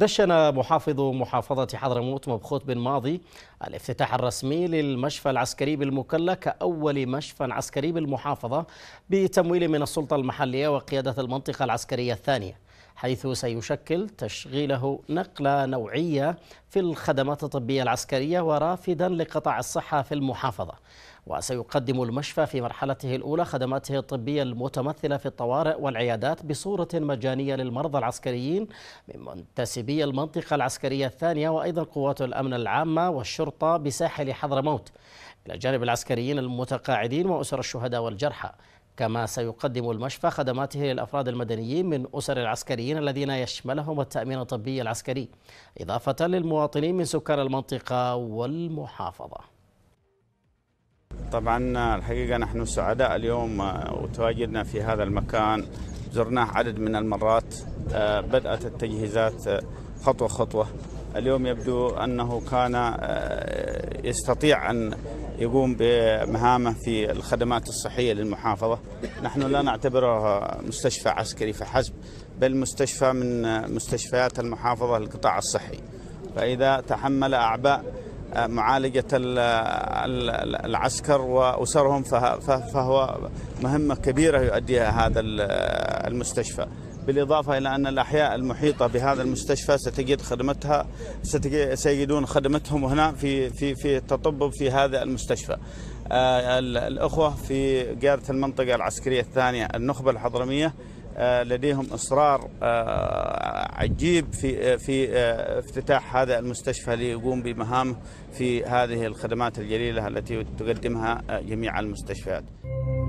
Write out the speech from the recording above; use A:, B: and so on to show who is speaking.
A: دشن محافظ محافظة حضرموت مبخوت بن ماضي الافتتاح الرسمي للمشفى العسكري بالمكلا كأول مشفى عسكري بالمحافظة بتمويل من السلطة المحلية وقيادة المنطقة العسكرية الثانية حيث سيشكل تشغيله نقلة نوعية في الخدمات الطبية العسكرية ورافدا لقطاع الصحة في المحافظة وسيقدم المشفى في مرحلته الأولى خدماته الطبية المتمثلة في الطوارئ والعيادات بصورة مجانية للمرضى العسكريين من منتسبي المنطقة العسكرية الثانية وأيضا قوات الأمن العامة والشرطة الشرطة بساحل حضرموت إلى جانب العسكريين المتقاعدين وأسر الشهداء والجرحى كما سيقدم المشفى خدماته للأفراد المدنيين من أسر العسكريين الذين يشملهم التأمين الطبي العسكري إضافة للمواطنين من سكان المنطقة والمحافظة
B: طبعا الحقيقة نحن سعداء اليوم آه، وتواجدنا في هذا المكان زرناه عدد من المرات آه، بدأت التجهيزات آه، خطوة خطوة اليوم يبدو أنه كان آه، يستطيع أن يقوم بمهامه في الخدمات الصحية للمحافظة نحن لا نعتبره مستشفى عسكري فحسب بل مستشفى من آه، مستشفيات المحافظة للقطاع الصحي فإذا تحمل أعباء آه، معالجة العسكر وأسرهم فهو مهمة كبيرة يؤديها هذا المستشفى بالإضافة إلى أن الأحياء المحيطة بهذا المستشفى ستجد خدمتها سيجدون خدمتهم هنا في في في التطبب في هذا المستشفى. آه، الأخوة في قيادة المنطقة العسكرية الثانية النخبة الحضرمية آه، لديهم إصرار آه، عجيب في في افتتاح هذا المستشفى ليقوم بمهامه في هذه الخدمات الجليلة التي تقدمها جميع المستشفيات.